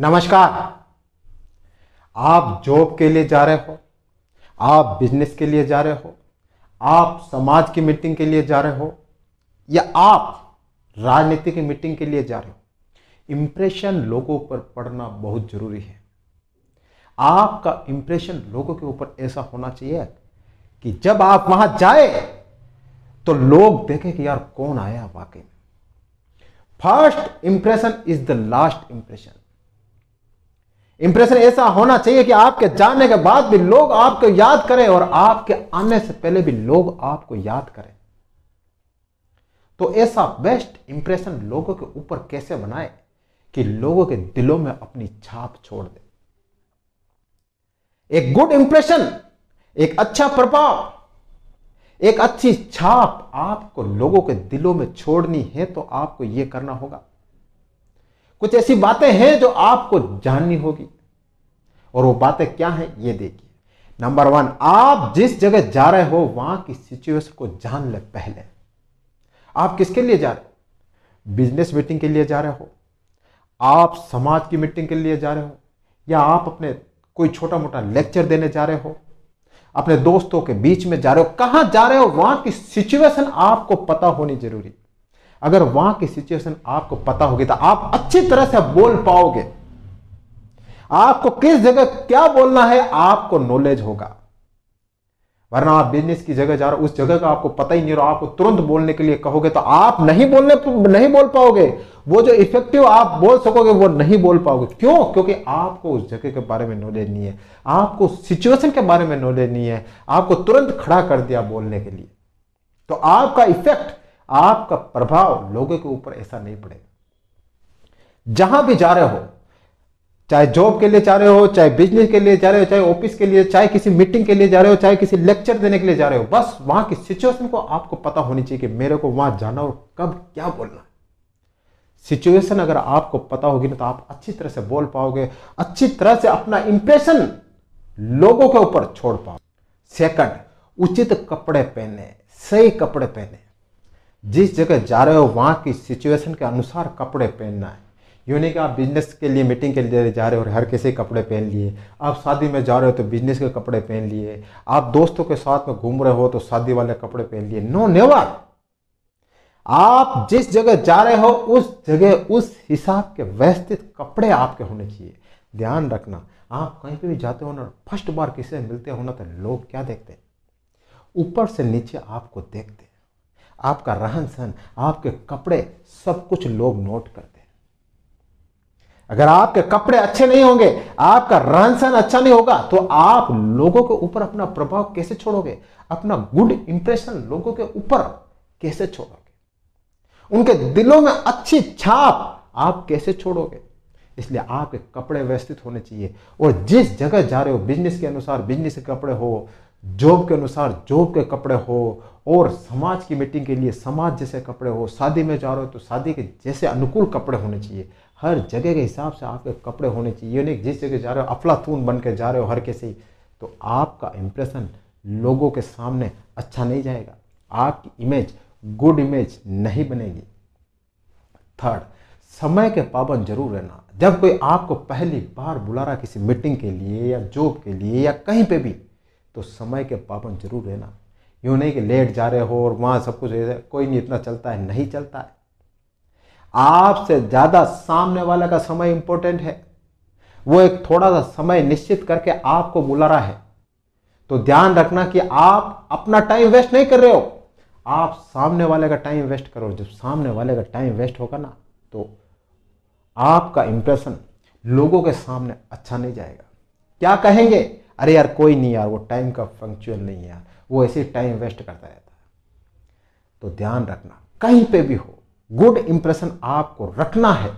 नमस्कार आप जॉब के लिए जा रहे हो आप बिजनेस के लिए जा रहे हो आप समाज की मीटिंग के लिए जा रहे हो या आप राजनीति की मीटिंग के लिए जा रहे हो इम्प्रेशन लोगों पर पड़ना बहुत जरूरी है आपका इम्प्रेशन लोगों के ऊपर ऐसा होना चाहिए कि जब आप वहां जाए तो लोग देखें कि यार कौन आया वाकई में first impression is the last impression impression ऐसा होना चाहिए कि आपके जाने के बाद भी लोग आपको याद करें और आपके आने से पहले भी लोग आपको याद करें तो ऐसा बेस्ट इंप्रेशन लोगों के ऊपर कैसे बनाए कि लोगों के दिलों में अपनी छाप छोड़ दे एक गुड इंप्रेशन एक अच्छा प्रभाव एक अच्छी छाप आपको लोगों के दिलों में छोड़नी है तो आपको यह करना होगा कुछ ऐसी बातें हैं जो आपको जाननी होगी और वो बातें क्या हैं ये देखिए नंबर वन आप जिस जगह जा रहे हो वहां की सिचुएशन को जान ले पहले आप किसके लिए जा रहे हो बिजनेस मीटिंग के लिए जा रहे हो आप समाज की मीटिंग के लिए जा रहे हो या आप अपने कोई छोटा मोटा लेक्चर देने जा रहे हो अपने दोस्तों के बीच में जा रहे हो कहां जा रहे हो वहां की सिचुएशन आपको पता होनी जरूरी अगर वहां की सिचुएशन आपको पता होगी तो आप अच्छी तरह से बोल पाओगे आपको किस जगह क्या बोलना है आपको नॉलेज होगा वरना आप बिजनेस की जगह जा रहे हो उस जगह का आपको पता ही नहीं रहा आपको तुरंत बोलने के लिए कहोगे तो आप नहीं बोलने नहीं बोल पाओगे वो जो इफेक्टिव आप बोल सकोगे वो नहीं बोल पाओगे क्यों क्योंकि आपको उस जगह के बारे में नॉलेज नहीं है आपको सिचुएशन के बारे में नॉलेज नहीं है आपको तुरंत खड़ा कर दिया बोलने के लिए तो आपका इफेक्ट आपका प्रभाव लोगों के ऊपर ऐसा नहीं पड़ेगा जहां भी जा रहे हो चाहे जॉब के लिए जा रहे हो चाहे बिजनेस के लिए जा रहे हो चाहे ऑफिस के लिए चाहे किसी मीटिंग के लिए जा रहे हो चाहे किसी लेक्चर देने के लिए जा रहे हो बस वहां की सिचुएशन को आपको पता होनी चाहिए कि मेरे को वहां जाना और कब क्या बोलना है सिचुएशन अगर आपको पता होगी ना तो आप अच्छी तरह से बोल पाओगे अच्छी तरह से अपना इंप्रेशन लोगों के ऊपर छोड़ पाओ सेकंड उचित कपड़े पहने सही कपड़े पहने जिस जगह जा रहे हो वहाँ की सिचुएशन के अनुसार कपड़े पहनना है यूँ नहीं कि आप बिजनेस के लिए मीटिंग के लिए जा रहे हो और हर किसी कपड़े पहन लिए आप शादी में जा रहे हो तो बिजनेस के कपड़े पहन लिए आप दोस्तों के साथ में घूम रहे हो तो शादी वाले कपड़े पहन लिए नो नेवर आप जिस जगह जा रहे हो उस जगह उस हिसाब के व्यवस्थित कपड़े आपके होने चाहिए ध्यान रखना आप कहीं पर भी जाते हो ना फर्स्ट बार किसी से मिलते हो ना तो लोग क्या देखते हैं ऊपर से नीचे आपको देखते हैं आपका रहन सहन आपके कपड़े सब कुछ लोग नोट करते हैं अगर आपके कपड़े अच्छे नहीं होंगे आपका रहन सहन अच्छा नहीं होगा तो आप लोगों के ऊपर अपना प्रभाव कैसे छोड़ोगे अपना गुड इंप्रेशन लोगों के ऊपर कैसे छोड़ोगे उनके दिलों में अच्छी छाप आप कैसे छोड़ोगे इसलिए आपके कपड़े व्यवस्थित होने चाहिए और जिस जगह जा रहे हो बिजनेस के अनुसार बिजनेस के कपड़े हो जॉब के अनुसार जॉब के कपड़े हो और समाज की मीटिंग के लिए समाज जैसे कपड़े हो शादी में जा रहे हो तो शादी के जैसे अनुकूल कपड़े होने चाहिए हर जगह के हिसाब से आपके कपड़े होने चाहिए नहीं जिस जगह जा रहे हो अफलातून बन के जा रहे हो हर किसी तो आपका इम्प्रेशन लोगों के सामने अच्छा नहीं जाएगा आपकी इमेज गुड इमेज नहीं बनेगी थर्ड समय के पाबंद जरूर रहना जब कोई आपको पहली बार बुला रहा किसी मीटिंग के लिए या जॉब के लिए या कहीं पे भी तो समय के पाबंद जरूर रहना यूँ नहीं कि लेट जा रहे हो और वहाँ सब कुछ कोई नहीं इतना चलता है नहीं चलता है आपसे ज़्यादा सामने वाले का समय इंपॉर्टेंट है वो एक थोड़ा सा समय निश्चित करके आपको बुला रहा है तो ध्यान रखना कि आप अपना टाइम वेस्ट नहीं कर रहे हो आप सामने वाले का टाइम वेस्ट करो जब सामने वाले का टाइम वेस्ट होगा ना तो आपका इंप्रेशन लोगों के सामने अच्छा नहीं जाएगा क्या कहेंगे अरे यार कोई नहीं यार वो टाइम का फंक्चुअल नहीं है यार वो ऐसे टाइम वेस्ट करता रहता है तो ध्यान रखना कहीं पे भी हो गुड इंप्रेशन आपको रखना है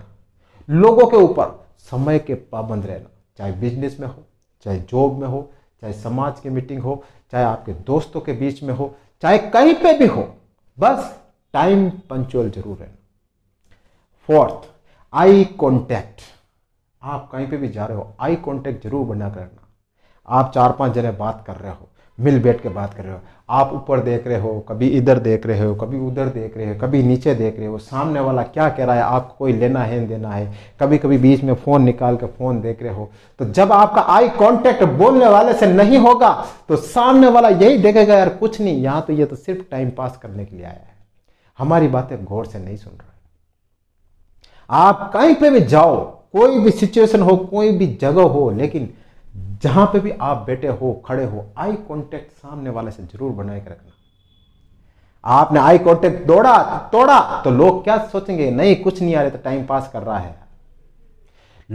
लोगों के ऊपर समय के पाबंद रहना चाहे बिजनेस में हो चाहे जॉब में हो चाहे समाज की मीटिंग हो चाहे आपके दोस्तों के बीच में हो चाहे कहीं पे भी हो बस टाइम पंचुअल जरूर रहना फोर्थ आई कॉन्टैक्ट आप कहीं पे भी जा रहे हो आई कॉन्टैक्ट जरूर बना करना आप चार पांच जने बात कर रहे हो मिल बैठ के बात कर रहे हो आप ऊपर देख रहे हो कभी इधर देख रहे हो कभी उधर देख रहे हो कभी नीचे देख रहे हो सामने वाला क्या कह रहा है आपको कोई लेना है देना है कभी कभी बीच में फ़ोन निकाल के फ़ोन देख रहे हो तो जब आपका आई कांटेक्ट बोलने वाले से नहीं होगा तो सामने वाला यही देखेगा यार कुछ नहीं यहाँ तो ये तो सिर्फ टाइम पास करने के लिए आया है हमारी बातें गौर से नहीं सुन रहा आप कहीं पर भी जाओ कोई भी सिचुएशन हो कोई भी जगह हो लेकिन जहां पे भी आप बैठे हो खड़े हो आई कांटेक्ट सामने वाले से जरूर बनाए के रखना आपने आई कांटेक्ट दौड़ा तोड़ा तो लोग क्या सोचेंगे नहीं कुछ नहीं आ रहे तो टाइम पास कर रहा है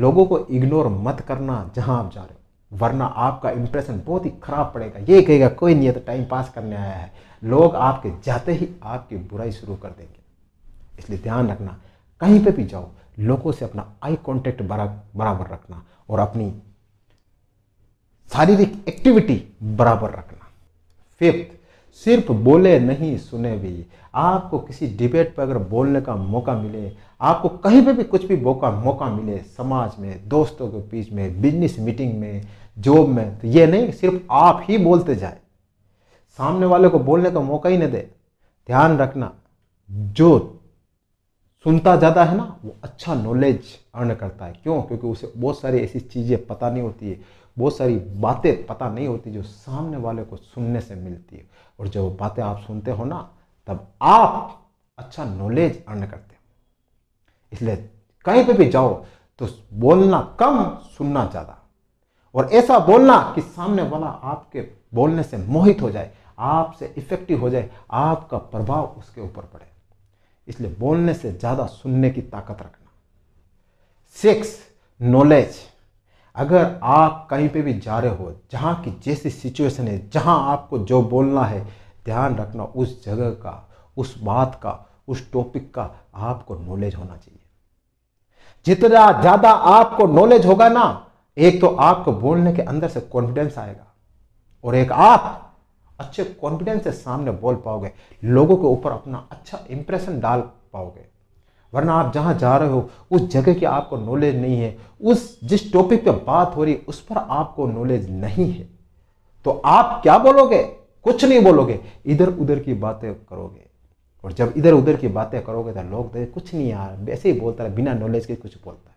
लोगों को इग्नोर मत करना जहां आप जा रहे हो वरना आपका इंप्रेशन बहुत ही खराब पड़ेगा ये कहेगा कोई नहीं है तो टाइम पास करने आया है लोग आपके जाते ही आपकी बुराई शुरू कर देंगे इसलिए ध्यान रखना कहीं पे भी जाओ लोगों से अपना आई कांटेक्ट बराबर रखना और अपनी शारीरिक एक्टिविटी बराबर रखना फिफ्थ सिर्फ बोले नहीं सुने भी आपको किसी डिबेट पर अगर बोलने का मौका मिले आपको कहीं पे भी कुछ भी मौका मौका मिले समाज में दोस्तों के बीच में बिजनेस मीटिंग में जॉब में तो ये नहीं सिर्फ आप ही बोलते जाए सामने वाले को बोलने का मौका ही नहीं दे ध्यान रखना जो सुनता ज़्यादा है ना वो अच्छा नॉलेज अर्न करता है क्यों क्योंकि उसे बहुत सारी ऐसी चीज़ें पता नहीं होती है बहुत सारी बातें पता नहीं होती जो सामने वाले को सुनने से मिलती है और जब वो बातें आप सुनते हो ना तब आप अच्छा नॉलेज अर्न करते हो इसलिए कहीं पे भी जाओ तो बोलना कम सुनना ज़्यादा और ऐसा बोलना कि सामने वाला आपके बोलने से मोहित हो जाए आपसे इफेक्टिव हो जाए आपका प्रभाव उसके ऊपर पड़े इसलिए बोलने से ज़्यादा सुनने की ताकत रखना सिक्स नॉलेज अगर आप कहीं पे भी जा रहे हो जहाँ की जैसी सिचुएशन है जहाँ आपको जो बोलना है ध्यान रखना उस जगह का उस बात का उस टॉपिक का आपको नॉलेज होना चाहिए जितना ज़्यादा आपको नॉलेज होगा ना एक तो आपको बोलने के अंदर से कॉन्फिडेंस आएगा और एक आप अच्छे कॉन्फिडेंस से सामने बोल पाओगे लोगों के ऊपर अपना अच्छा इंप्रेशन डाल पाओगे वरना आप जहाँ जा रहे हो उस जगह की आपको नॉलेज नहीं है उस जिस टॉपिक पे बात हो रही उस पर आपको नॉलेज नहीं है तो आप क्या बोलोगे कुछ नहीं बोलोगे इधर उधर की बातें करोगे और जब इधर उधर की बातें करोगे तो लोग देखे तो कुछ नहीं यार वैसे ही बोलता है बिना नॉलेज के कुछ बोलता है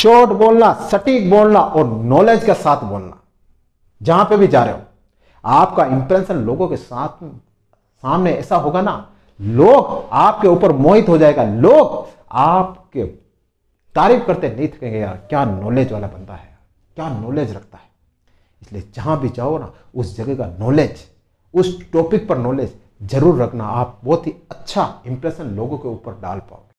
शॉर्ट बोलना सटीक बोलना और नॉलेज के साथ बोलना जहां पे भी जा रहे हो आपका इंप्रेशन लोगों के साथ सामने ऐसा होगा ना लोग आपके ऊपर मोहित हो जाएगा लोग आपके तारीफ करते नहीं थकेंगे तो यार क्या नॉलेज वाला बंदा है क्या नॉलेज रखता है इसलिए जहां भी जाओ ना उस जगह का नॉलेज उस टॉपिक पर नॉलेज जरूर रखना आप बहुत ही अच्छा इंप्रेशन लोगों के ऊपर डाल पाओ